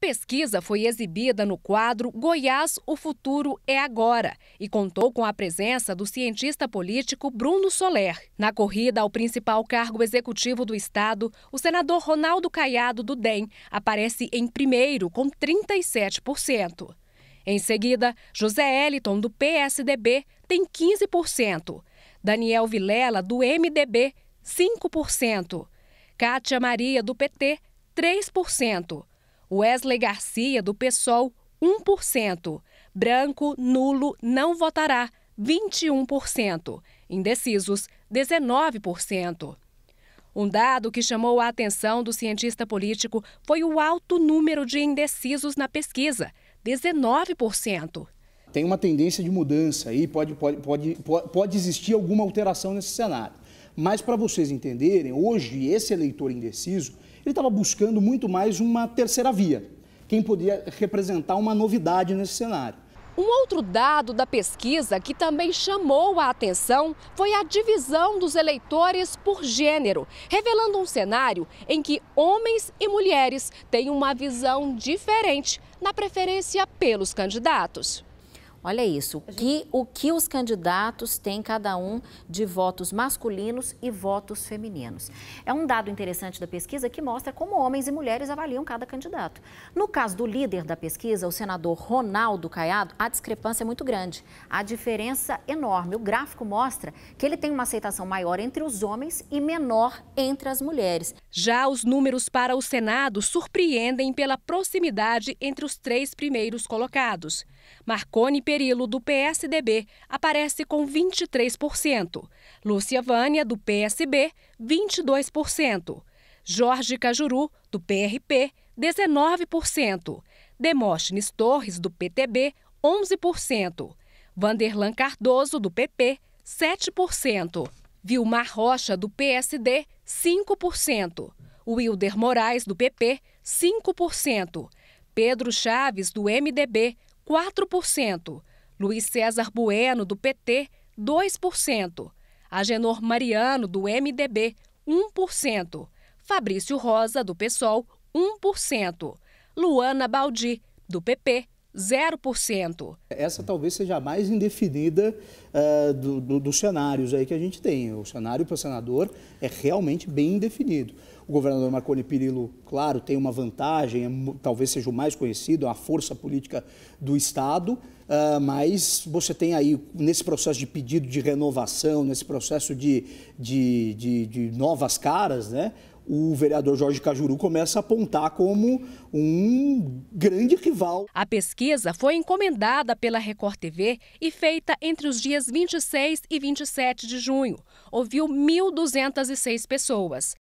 pesquisa foi exibida no quadro Goiás, o futuro é agora e contou com a presença do cientista político Bruno Soler. Na corrida ao principal cargo executivo do estado, o senador Ronaldo Caiado do DEM aparece em primeiro com 37%. Em seguida, José Eliton do PSDB tem 15%, Daniel Vilela do MDB 5%, Cátia Maria do PT 3%. Wesley Garcia, do PSOL, 1%. Branco, nulo, não votará, 21%. Indecisos, 19%. Um dado que chamou a atenção do cientista político foi o alto número de indecisos na pesquisa, 19%. Tem uma tendência de mudança aí, pode, pode, pode, pode existir alguma alteração nesse cenário. Mas para vocês entenderem, hoje esse eleitor indeciso ele estava buscando muito mais uma terceira via, quem podia representar uma novidade nesse cenário. Um outro dado da pesquisa que também chamou a atenção foi a divisão dos eleitores por gênero, revelando um cenário em que homens e mulheres têm uma visão diferente na preferência pelos candidatos. Olha isso, o que, o que os candidatos têm cada um de votos masculinos e votos femininos. É um dado interessante da pesquisa que mostra como homens e mulheres avaliam cada candidato. No caso do líder da pesquisa, o senador Ronaldo Caiado, a discrepância é muito grande, a diferença enorme. O gráfico mostra que ele tem uma aceitação maior entre os homens e menor entre as mulheres. Já os números para o Senado surpreendem pela proximidade entre os três primeiros colocados. Marconi Perillo, do PSDB, aparece com 23%. Lúcia Vânia, do PSB, 22%. Jorge Cajuru, do PRP, 19%. Demóstenes Torres, do PTB, 11%. Vanderlan Cardoso, do PP, 7%. Vilmar Rocha, do PSD, 5%. Wilder Moraes, do PP, 5%. Pedro Chaves, do MDB, 4%, Luiz César Bueno, do PT, 2%, Agenor Mariano, do MDB, 1%, Fabrício Rosa, do PSOL, 1%, Luana Baldi, do PP, 0%. Essa talvez seja a mais indefinida uh, do, do, dos cenários aí que a gente tem. O cenário para o senador é realmente bem indefinido. O governador Marconi Pirillo, claro, tem uma vantagem, é talvez seja o mais conhecido, é a força política do Estado, uh, mas você tem aí, nesse processo de pedido de renovação, nesse processo de, de, de, de novas caras, né? o vereador Jorge Cajuru começa a apontar como um grande rival. A pesquisa foi encomendada pela Record TV e feita entre os dias 26 e 27 de junho. Ouviu 1.206 pessoas.